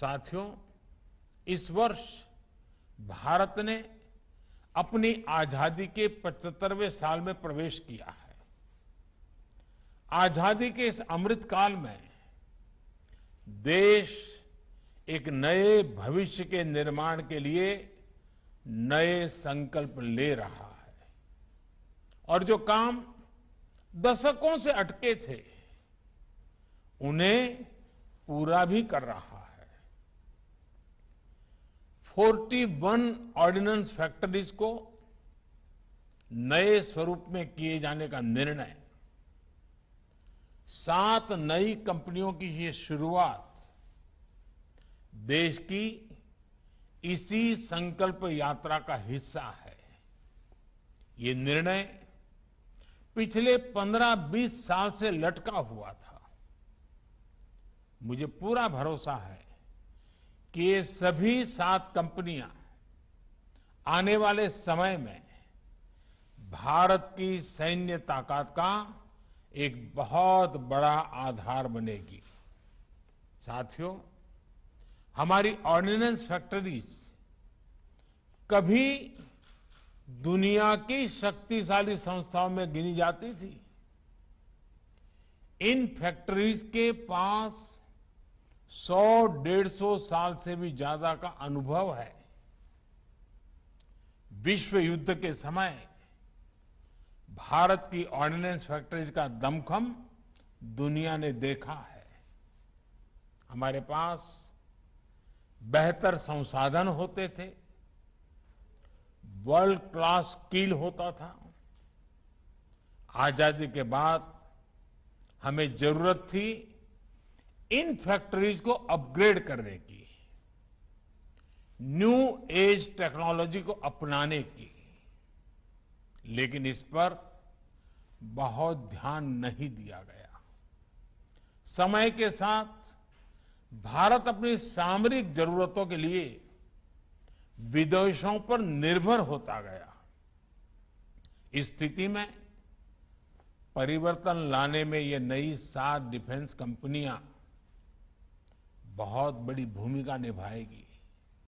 साथियों इस वर्ष भारत ने अपनी आजादी के 75वें साल में प्रवेश किया है आजादी के इस अमृत काल में देश एक नए भविष्य के निर्माण के लिए नए संकल्प ले रहा है और जो काम दशकों से अटके थे उन्हें पूरा भी कर रहा 41 ऑर्डिनेंस फैक्ट्रीज को नए स्वरूप में किए जाने का निर्णय सात नई कंपनियों की ये शुरुआत देश की इसी संकल्प यात्रा का हिस्सा है ये निर्णय पिछले 15-20 साल से लटका हुआ था मुझे पूरा भरोसा है कि ये सभी सात कंपनियां आने वाले समय में भारत की सैन्य ताकत का एक बहुत बड़ा आधार बनेगी साथियों हमारी ऑर्डिनेंस फैक्ट्रीज कभी दुनिया की शक्तिशाली संस्थाओं में गिनी जाती थी इन फैक्ट्रीज के पास सौ डेढ़ सौ साल से भी ज्यादा का अनुभव है विश्व युद्ध के समय भारत की ऑर्डिनेंस फैक्ट्रीज का दमखम दुनिया ने देखा है हमारे पास बेहतर संसाधन होते थे वर्ल्ड क्लास स्किल होता था आजादी के बाद हमें जरूरत थी इन फैक्ट्रीज को अपग्रेड करने की न्यू एज टेक्नोलॉजी को अपनाने की लेकिन इस पर बहुत ध्यान नहीं दिया गया समय के साथ भारत अपनी सामरिक जरूरतों के लिए विदेशों पर निर्भर होता गया इस स्थिति में परिवर्तन लाने में ये नई सात डिफेंस कंपनियां बहुत बड़ी भूमिका निभाएगी